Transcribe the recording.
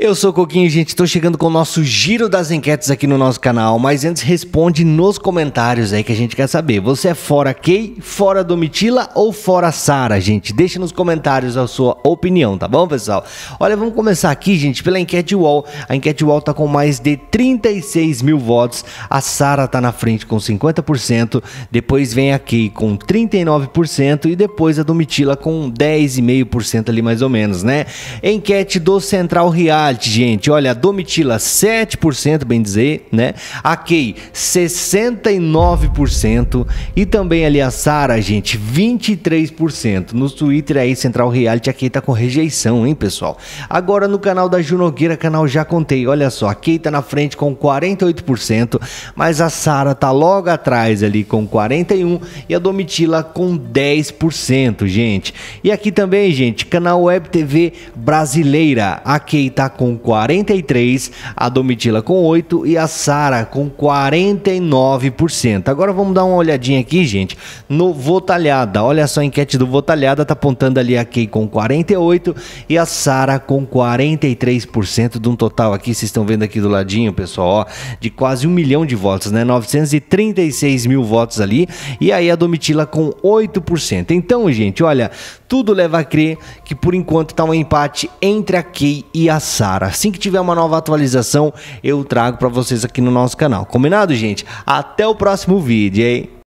Eu sou Coquinho, gente. Estou chegando com o nosso giro das enquetes aqui no nosso canal. Mas antes, responde nos comentários aí que a gente quer saber. Você é fora Kay, fora Domitila ou fora Sara, gente? Deixa nos comentários a sua opinião, tá bom, pessoal? Olha, vamos começar aqui, gente, pela enquete wall. A enquete wall tá com mais de 36 mil votos. A Sara tá na frente com 50%. Depois vem a Kay com 39%. E depois a Domitila com 10,5% ali, mais ou menos, né? Enquete do Central Real reality, gente. Olha, a Domitila 7%, bem dizer, né? A Key 69% e também ali a Sara, gente, 23%. No Twitter aí Central Reality a Key tá com rejeição, hein, pessoal? Agora no canal da Junogueira, canal já contei. Olha só, a Key tá na frente com 48%, mas a Sara tá logo atrás ali com 41 e a Domitila com 10%, gente. E aqui também, gente, canal Web TV brasileira. A Key tá com 43, a Domitila com 8 e a Sara com 49%. Agora vamos dar uma olhadinha aqui, gente, no Votalhada. Olha só a enquete do Votalhada, tá apontando ali a Kay com 48 e a Sara com 43% de um total aqui, vocês estão vendo aqui do ladinho, pessoal, ó, de quase um milhão de votos, né? 936 mil votos ali e aí a Domitila com 8%. Então, gente, olha, tudo leva a crer que por enquanto tá um empate entre a Kay e a Sara. Assim que tiver uma nova atualização, eu trago para vocês aqui no nosso canal. Combinado, gente? Até o próximo vídeo, hein?